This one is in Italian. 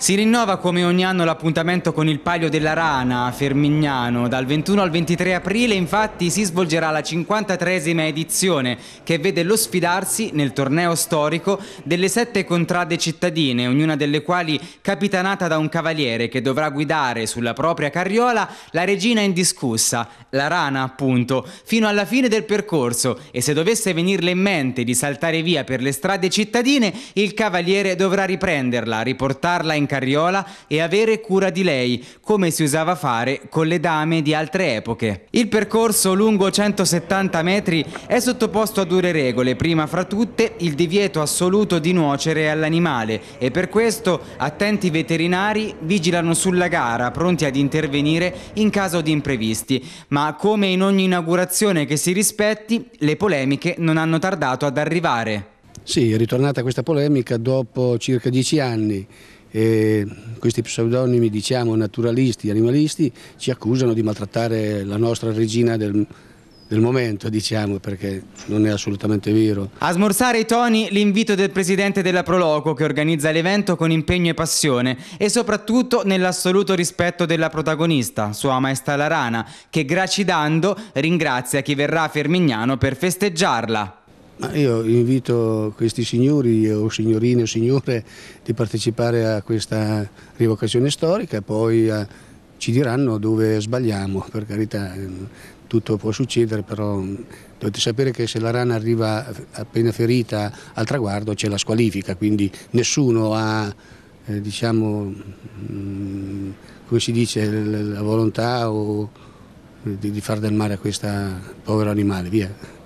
Si rinnova come ogni anno l'appuntamento con il Palio della Rana a Fermignano. Dal 21 al 23 aprile infatti si svolgerà la 53esima edizione che vede lo sfidarsi nel torneo storico delle sette contrade cittadine, ognuna delle quali capitanata da un cavaliere che dovrà guidare sulla propria carriola la regina indiscussa, la Rana appunto, fino alla fine del percorso e se dovesse venirle in mente di saltare via per le strade cittadine il cavaliere dovrà riprenderla, riportarla in Carriola e avere cura di lei, come si usava fare con le dame di altre epoche. Il percorso lungo 170 metri è sottoposto a dure regole, prima fra tutte il divieto assoluto di nuocere all'animale e per questo attenti veterinari vigilano sulla gara, pronti ad intervenire in caso di imprevisti, ma come in ogni inaugurazione che si rispetti, le polemiche non hanno tardato ad arrivare. Sì, è ritornata questa polemica dopo circa dieci anni e questi pseudonimi diciamo naturalisti, animalisti ci accusano di maltrattare la nostra regina del, del momento, diciamo, perché non è assolutamente vero. A smorzare i toni l'invito del presidente della Proloco che organizza l'evento con impegno e passione e soprattutto nell'assoluto rispetto della protagonista, Sua Maestà la Rana, che gracidando ringrazia chi verrà a Fermignano per festeggiarla. Io invito questi signori o signorine o signore di partecipare a questa rivocazione storica, poi a, eh, ci diranno dove sbagliamo, per carità ehm, tutto può succedere, però mm, dovete sapere che se la rana arriva appena ferita al traguardo c'è la squalifica, quindi nessuno ha eh, diciamo, mh, mm, come si dice, la volontà o, eh, di, di far del male a questo povero animale, via.